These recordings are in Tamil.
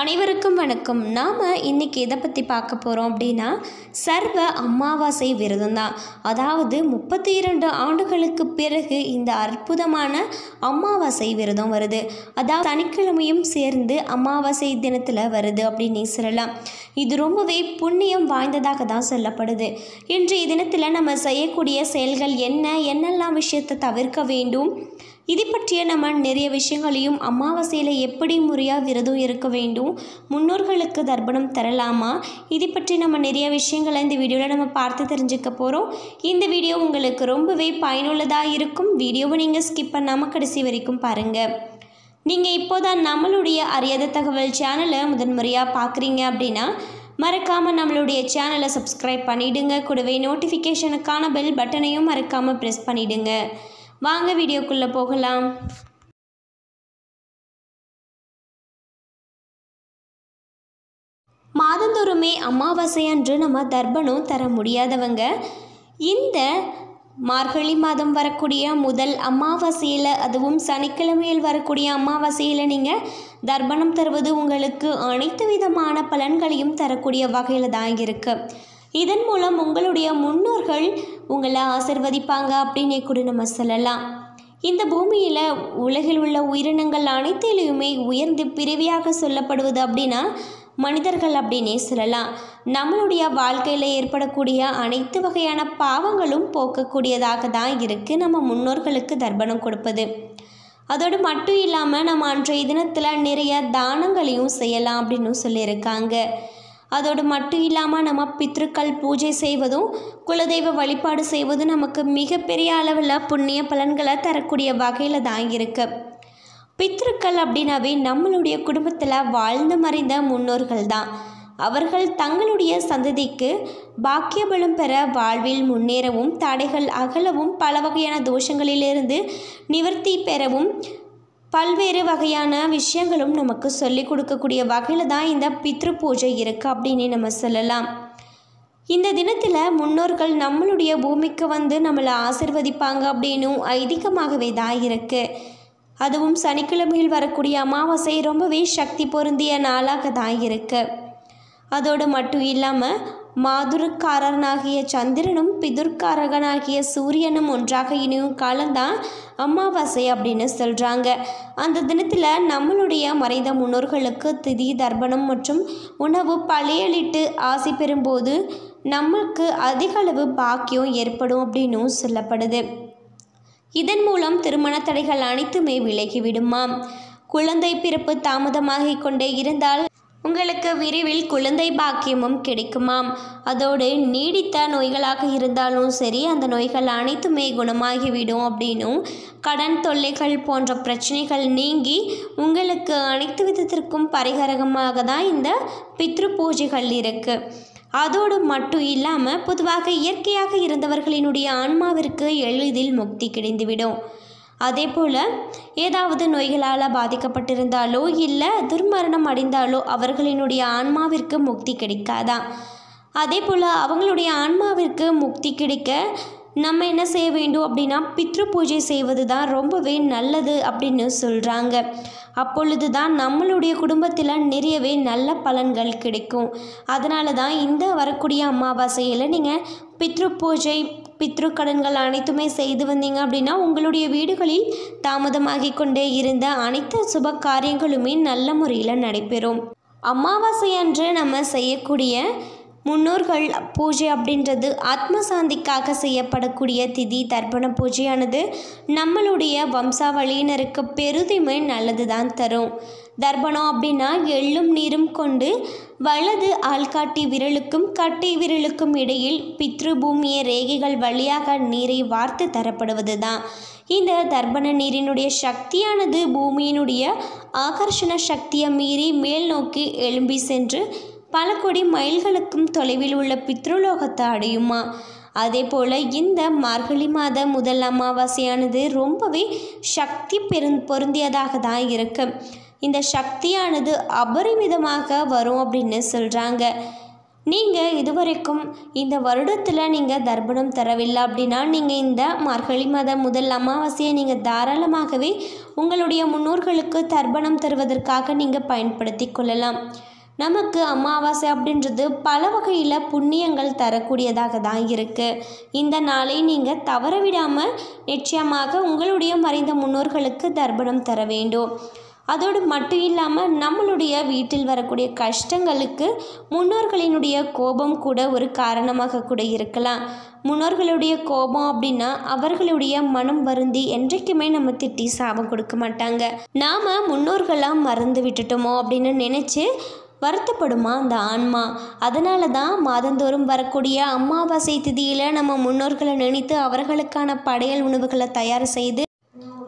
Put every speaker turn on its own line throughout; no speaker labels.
அனைவருக்கும் வணக்கம் நாம் இன்றைக்கி எதை பற்றி பார்க்க போகிறோம் அப்படின்னா சர்வ அமாவாசை விரதம் தான் அதாவது முப்பத்தி இரண்டு ஆண்டுகளுக்கு பிறகு இந்த அற்புதமான அமாவாசை விரதம் வருது அதாவது சனிக்கிழமையும் சேர்ந்து அமாவாசை தினத்தில் வருது அப்படின்னு சொல்லலாம் இது ரொம்பவே புண்ணியம் வாய்ந்ததாக தான் சொல்லப்படுது இன்றைய தினத்தில் நம்ம செய்யக்கூடிய செயல்கள் என்ன என்னெல்லாம் விஷயத்தை தவிர்க்க வேண்டும் இது பற்றிய நம்ம நிறைய விஷயங்களையும் அமாவாசையில் எப்படி முறையாக விரதம் இருக்க வேண்டும் முன்னோர்களுக்கு தர்ப்பணம் தரலாமா இது பற்றி நம்ம நிறைய விஷயங்களை இந்த வீடியோவில் நம்ம பார்த்து தெரிஞ்சுக்க போகிறோம் இந்த வீடியோ உங்களுக்கு ரொம்பவே பயனுள்ளதாக இருக்கும் வீடியோவை நீங்கள் ஸ்கிப் பண்ணாமல் கடைசி வரைக்கும் பாருங்கள் நீங்கள் இப்போதான் நம்மளுடைய அறியாத தகவல் சேனலை முதன்முறையாக பார்க்குறீங்க அப்படின்னா மறக்காமல் நம்மளுடைய சேனலை சப்ஸ்கிரைப் பண்ணிவிடுங்க கூடவே நோட்டிஃபிகேஷனுக்கான பெல் பட்டனையும் மறக்காமல் ப்ரெஸ் பண்ணிவிடுங்க வாங்க வீடியோக்குள்ளே போகலாம் மாதந்தோறுமே அமாவாசை அன்று நம்ம தர்ப்பணம் தர முடியாதவங்க இந்த மார்கழி மாதம் வரக்கூடிய முதல் அமாவாசையில் அதுவும் சனிக்கிழமையில் வரக்கூடிய அமாவாசையில் நீங்கள் தர்ப்பணம் தருவது உங்களுக்கு அனைத்து விதமான பலன்களையும் தரக்கூடிய வகையில் தான் இருக்குது இதன் மூலம் உங்களுடைய முன்னோர்கள் உங்களை ஆசிர்வதிப்பாங்க அப்படின்னே கூட நம்ம சொல்லலாம் இந்த பூமியில் உலகில் உள்ள உயிரினங்கள் அனைத்திலையுமே உயர்ந்து பிரிவியாக சொல்லப்படுவது அப்படின்னா மனிதர்கள் அப்படின்னே சொல்லலாம் நம்மளுடைய வாழ்க்கையில் ஏற்படக்கூடிய அனைத்து வகையான பாவங்களும் போக்கக்கூடியதாக தான் இருக்குது நம்ம முன்னோர்களுக்கு தர்ப்பணம் கொடுப்பது அதோடு மட்டும் இல்லாமல் நம்ம அன்றைய தினத்தில் நிறைய தானங்களையும் செய்யலாம் அப்படின்னு சொல்லியிருக்காங்க அதோடு மட்டும் இல்லாமல் நம்ம பித்ருக்கள் பூஜை செய்வதும் குலதெய்வ வழிபாடு செய்வதும் நமக்கு மிகப்பெரிய அளவில் புண்ணிய பலன்களை தரக்கூடிய வகையில் தான் இருக்குது பித்ருக்கள் அப்படின்னாவே நம்மளுடைய குடும்பத்தில் வாழ்ந்து மறைந்த முன்னோர்கள் தான் அவர்கள் தங்களுடைய சந்ததிக்கு பாக்கியபலம் பெற வாழ்வில் முன்னேறவும் தடைகள் அகலவும் பல வகையான தோஷங்களிலிருந்து நிவர்த்தி பெறவும் பல்வேறு வகையான விஷயங்களும் நமக்கு சொல்லிக் கொடுக்கக்கூடிய வகையில் தான் இந்த பித்ரு பூஜை இருக்குது அப்படின்னு நம்ம சொல்லலாம் இந்த தினத்தில் முன்னோர்கள் நம்மளுடைய பூமிக்கு வந்து நம்மளை ஆசிர்வதிப்பாங்க அப்படின்னும் ஐதீகமாகவே தான் இருக்குது அதுவும் சனிக்கிழமையில் வரக்கூடிய அமாவாசை ரொம்பவே சக்தி பொருந்திய நாளாக தான் இருக்குது அதோடு மட்டும் இல்லாமல் மாதுருக்காரனாகிய சந்திரனும் பிதுர்க்காரகனாகிய சூரியனும் ஒன்றாக இனியும் காலந்தான் அமாவாசை அப்படின்னு சொல்கிறாங்க அந்த தினத்தில் நம்மளுடைய மறைந்த முன்னோர்களுக்கு திதி தர்ப்பணம் மற்றும் உணவு பழையலிட்டு ஆசை பெறும்போது நம்மளுக்கு அதிக அளவு பாக்கியம் ஏற்படும் அப்படின்னும் சொல்லப்படுது இதன் மூலம் திருமண தடைகள் அனைத்துமே விலகிவிடுமாம் குழந்தை பிறப்பு தாமதமாகிக் கொண்டே இருந்தால் உங்களுக்கு விரைவில் குழந்தை பாக்கியமும் கிடைக்குமாம் அதோடு நீடித்த நோய்களாக இருந்தாலும் சரி அந்த நோய்கள் அனைத்துமே குணமாகிவிடும் அப்படின்னும் கடன் தொல்லைகள் போன்ற பிரச்சனைகள் நீங்கி உங்களுக்கு அனைத்து விதத்திற்கும் பரிகாரகமாக தான் இந்த பித்ரு பூஜைகள் இருக்குது அதோடு மட்டும் இல்லாமல் பொதுவாக இயற்கையாக இருந்தவர்களினுடைய ஆன்மாவிற்கு எளிதில் முக்தி கிடைந்துவிடும் அதே போல் ஏதாவது நோய்களால் பாதிக்கப்பட்டிருந்தாலோ இல்லை துர்மரணம் அடைந்தாலோ அவர்களினுடைய ஆன்மாவிற்கு முக்தி கிடைக்காதான் அதே போல் அவங்களுடைய ஆன்மாவிற்கு முக்தி கிடைக்க நம்ம என்ன செய்ய வேண்டும் அப்படின்னா பித்ரு பூஜை செய்வது தான் ரொம்பவே நல்லது அப்படின்னு சொல்கிறாங்க அப்பொழுது தான் நம்மளுடைய குடும்பத்தில் நிறையவே நல்ல பலன்கள் கிடைக்கும் அதனால தான் இந்த வரக்கூடிய அமாவாசையில் நீங்கள் பித்ரு பூஜை பித்ரு கடன்கள் அனைத்துமே செய்து வந்தீங்க அப்படின்னா உங்களுடைய வீடுகளில் தாமதமாகி கொண்டே இருந்த அனைத்து சுப காரியங்களுமே நல்ல முறையில் நடைபெறும் அமாவாசை அன்று நம்ம செய்யக்கூடிய முன்னோர்கள் பூஜை அப்படின்றது ஆத்ம சாந்திக்காக செய்யப்படக்கூடிய திதி தர்ப்பண பூஜையானது நம்மளுடைய வம்சாவளியினருக்கு பெருதிமை நல்லது தான் தரும் தர்ப்பணம் அப்படின்னா எள்ளும் நீரும் கொண்டு வலது ஆள்காட்டி விரலுக்கும் கட்டி விரலுக்கும் இடையில் பித்ருபூமியை ரேகைகள் வழியாக நீரை வார்த்து தரப்படுவது தான் இந்த தர்ப்பண நீரினுடைய சக்தியானது பூமியினுடைய ஆகர்ஷண சக்தியை மீறி மேல் நோக்கி எழும்பி சென்று பல கோடி மைல்களுக்கும் தொலைவில் உள்ள பித்ருலோகத்தை அடையுமா அதே போல் இந்த மார்கழி மாத முதல் அமாவாசையானது ரொம்பவே சக்தி பெரு பொருந்தியதாக தான் இருக்கு இந்த சக்தியானது அபரிமிதமாக வரும் அப்படின்னு சொல்கிறாங்க நீங்கள் இதுவரைக்கும் இந்த வருடத்தில் நீங்கள் தர்ப்பணம் தரவில்லை அப்படின்னா நீங்கள் இந்த மார்கழி மாத முதல் அமாவாசையை நீங்கள் தாராளமாகவே உங்களுடைய முன்னோர்களுக்கு தர்ப்பணம் தருவதற்காக நீங்கள் பயன்படுத்தி கொள்ளலாம் நமக்கு அமாவாசை அப்படின்றது பல வகையில் புண்ணியங்கள் தரக்கூடியதாக தான் இருக்குது இந்த நாளை நீங்கள் தவற விடாமல் நிச்சயமாக உங்களுடைய மறைந்த முன்னோர்களுக்கு தர்ப்பணம் தர வேண்டும் அதோடு மட்டும் இல்லாமல் நம்மளுடைய வீட்டில் வரக்கூடிய கஷ்டங்களுக்கு முன்னோர்களினுடைய கோபம் கூட ஒரு காரணமாக கூட இருக்கலாம் முன்னோர்களுடைய கோபம் அப்படின்னா அவர்களுடைய மனம் வருந்தி என்றைக்குமே நம்ம திட்டி சாபம் கொடுக்க மாட்டாங்க நாம் முன்னோர்களாக மறந்து விட்டுட்டோமோ அப்படின்னு நினச்சி வருத்தப்படுமா அந்த ஆன்மா அதனால தான் மாதந்தோறும் வரக்கூடிய அமாவாசை திதியில் நம்ம முன்னோர்களை நினைத்து அவர்களுக்கான படையல் உணவுகளை தயார் செய்து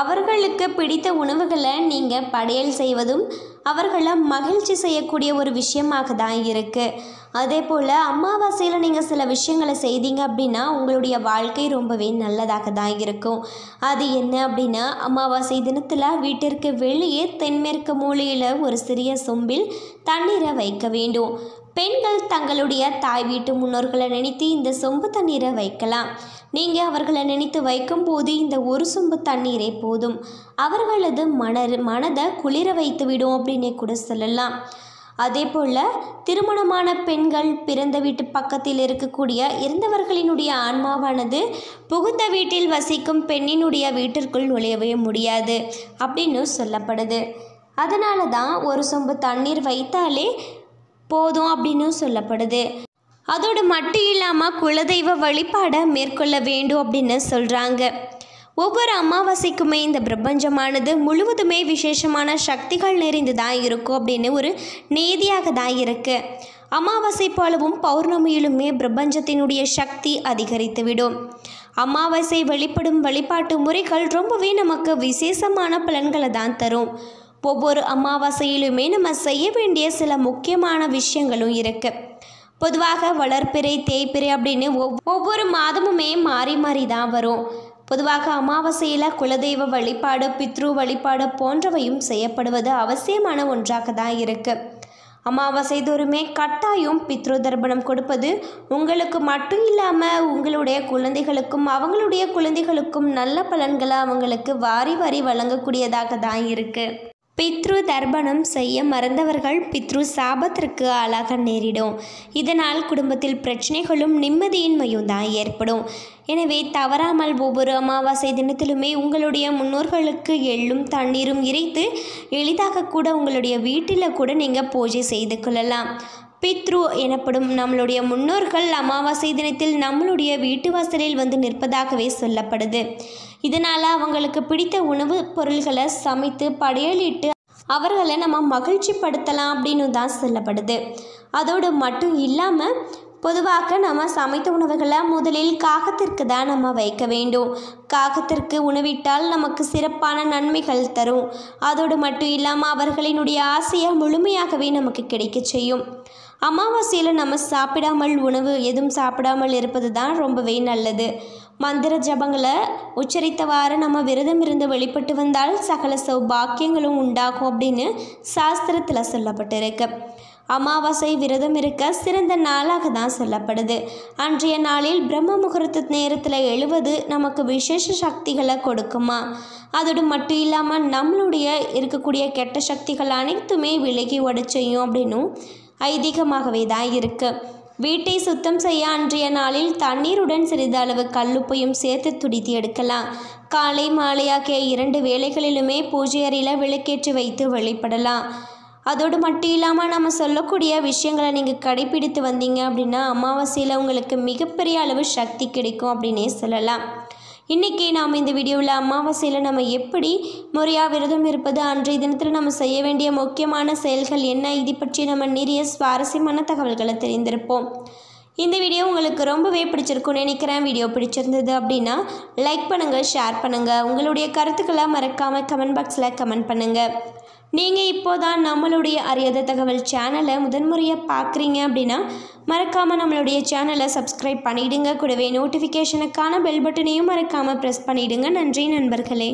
அவர்களுக்கு பிடித்த உணவுகளை நீங்கள் படையல் செய்வதும் அவர்களை மகிழ்ச்சி செய்யக்கூடிய ஒரு விஷயமாக தான் இருக்குது அதே போல் அமாவாசையில் நீங்கள் சில விஷயங்களை செய்தீங்க அப்படின்னா உங்களுடைய வாழ்க்கை ரொம்பவே நல்லதாக தான் இருக்கும் அது என்ன அப்படின்னா அமாவாசை தினத்தில் வீட்டிற்கு வெளியே தென்மேற்கு மூலையில் ஒரு சிறிய சொம்பில் தண்ணீரை வைக்க வேண்டும் பெண்கள் தங்களுடைய தாய் வீட்டு முன்னோர்களை நினைத்து இந்த சொம்பு தண்ணீரை வைக்கலாம் நீங்கள் அவர்களை நினைத்து வைக்கும்போது இந்த ஒரு சொம்பு தண்ணீரே போதும் அவர்களது மன மனதை குளிர வைத்து விடும் அப்படின்னே கூட சொல்லலாம் அதே போல் திருமணமான பெண்கள் பிறந்த வீட்டு பக்கத்தில் இருக்கக்கூடிய இறந்தவர்களினுடைய ஆன்மாவானது புகுந்த வீட்டில் வசிக்கும் பெண்ணினுடைய வீட்டிற்குள் நுழையவே முடியாது அப்படின்னு சொல்லப்படுது அதனால தான் ஒரு சொம்பு தண்ணீர் வைத்தாலே போதும் அப்படின்னு சொல்லப்படுது அதோடு மட்டும் இல்லாமல் குலதெய்வ வழிபாடை மேற்கொள்ள வேண்டும் அப்படின்னு சொல்கிறாங்க ஒவ்வொரு அமாவாசைக்குமே இந்த பிரபஞ்சமானது முழுவதுமே விசேஷமான சக்திகள் நிறைந்துதான் இருக்கும் அப்படின்னு ஒரு நேதியாக தான் இருக்குது அமாவாசை போலவும் பௌர்ணமியிலுமே பிரபஞ்சத்தினுடைய சக்தி அதிகரித்துவிடும் அமாவாசை வெளிப்படும் வழிபாட்டு முறைகள் ரொம்பவே நமக்கு விசேஷமான பலன்களை தான் தரும் ஒவ்வொரு அமாவாசையிலுமே நம்ம செய்ய வேண்டிய சில முக்கியமான விஷயங்களும் இருக்குது பொதுவாக வளர்ப்பிறை தேய்ப்பிறை அப்படின்னு ஒவ்வொரு மாதமுமே மாறி மாறி தான் வரும் பொதுவாக அமாவாசையில் குலதெய்வ வழிபாடு பித்ரு வழிபாடு போன்றவையும் செய்யப்படுவது அவசியமான ஒன்றாக தான் இருக்குது அமாவாசை தோறுமே கட்டாயம் பித்ரு தர்ப்பணம் கொடுப்பது உங்களுக்கு மட்டும் இல்லாமல் உங்களுடைய குழந்தைகளுக்கும் அவங்களுடைய குழந்தைகளுக்கும் நல்ல பலன்களை அவங்களுக்கு வாரி வாரி வழங்கக்கூடியதாக தான் இருக்குது பித்ரு தர்ப்பணம் செய்ய மறந்தவர்கள் பித்ரு சாபத்திற்கு ஆளாக நேரிடும் இதனால் குடும்பத்தில் பிரச்சனைகளும் நிம்மதியின்மையும் தான் ஏற்படும் எனவே தவறாமல் ஒவ்வொரு அமாவாசை தினத்திலுமே உங்களுடைய முன்னோர்களுக்கு எள்ளும் தண்ணீரும் இறைத்து எளிதாக கூட உங்களுடைய வீட்டில் கூட நீங்கள் பூஜை செய்து கொள்ளலாம் பித்ரு எனப்படும் நம்மளுடைய முன்னோர்கள் அமாவாசை தினத்தில் நம்மளுடைய வீட்டு வாசலில் வந்து நிற்பதாகவே சொல்லப்படுது இதனால் அவங்களுக்கு பிடித்த உணவுப் பொருள்களை சமைத்து படையலிட்டு அவர்களை நம்ம மகிழ்ச்சி படுத்தலாம் அப்படின்னு தான் சொல்லப்படுது அதோடு மட்டும் இல்லாமல் பொதுவாக நம்ம சமைத்த உணவுகளை முதலில் காகத்திற்கு தான் நம்ம வைக்க வேண்டும் காகத்திற்கு உணவிட்டால் நமக்கு சிறப்பான நன்மைகள் தரும் அதோடு மட்டும் இல்லாமல் அவர்களினுடைய ஆசையை முழுமையாகவே நமக்கு கிடைக்க செய்யும் அமாவாசையில் நம்ம சாப்பிடாமல் உணவு எதுவும் சாப்பிடாமல் இருப்பது தான் ரொம்பவே நல்லது மந்திர ஜபங்களை உச்சரித்தவாறு நம்ம விரதம் இருந்து வெளிப்பட்டு வந்தால் சகல சௌபாக்கியங்களும் உண்டாகும் அப்படின்னு சாஸ்திரத்தில் சொல்லப்பட்டிருக்கு அமாவாசை விரதம் இருக்க சிறந்த நாளாக தான் சொல்லப்படுது அன்றைய நாளில் பிரம்ம முகூர்த்த நேரத்தில் எழுவது நமக்கு விசேஷ சக்திகளை கொடுக்குமா அதோடு மட்டும் இல்லாமல் நம்மளுடைய இருக்கக்கூடிய கெட்ட சக்திகள் அனைத்துமே விலகி உடச்சையும் அப்படின்னும் ஐதீகமாகவே தான் இருக்குது வீட்டை சுத்தம் செய்ய அன்றைய நாளில் தண்ணீருடன் சிறிதளவு கல்லுப்பையும் சேர்த்து துடித்து எடுக்கலாம் காலை மாலையாகிய இரண்டு வேலைகளிலுமே பூஜை அறையில் விளக்கேற்றி வைத்து வெளிப்படலாம் அதோடு மட்டும் இல்லாமல் நம்ம சொல்லக்கூடிய விஷயங்களை நீங்கள் கடைபிடித்து வந்தீங்க அப்படின்னா அமாவாசையில் உங்களுக்கு மிகப்பெரிய அளவு சக்தி கிடைக்கும் அப்படின்னே சொல்லலாம் இன்றைக்கி நாம் இந்த வீடியோவில் அமாவாசையில் நம்ம எப்படி முறையாக விரதம் இருப்பது அன்றைய தினத்தில் நம்ம செய்ய வேண்டிய முக்கியமான செயல்கள் என்ன இது பற்றி நம்ம நிறைய சுவாரஸ்யமான தகவல்களை தெரிந்திருப்போம் இந்த வீடியோ உங்களுக்கு ரொம்பவே பிடிச்சிருக்கும்னு நினைக்கிறேன் வீடியோ பிடிச்சிருந்தது அப்படின்னா லைக் பண்ணுங்கள் ஷேர் பண்ணுங்கள் உங்களுடைய கருத்துக்களை மறக்காமல் கமெண்ட் பாக்ஸில் கமெண்ட் பண்ணுங்கள் நீங்கள் இப்போ தான் நம்மளுடைய அறியாத தகவல் சேனலை முதன்முறையாக பார்க்குறீங்க அப்படின்னா மறக்காமல் நம்மளுடைய சேனலை சப்ஸ்கிரைப் பண்ணிவிடுங்க கூடவே நோட்டிஃபிகேஷனுக்கான பெல் பட்டனையும் மறக்காமல் ப்ரெஸ் பண்ணிவிடுங்க நன்றி நண்பர்களே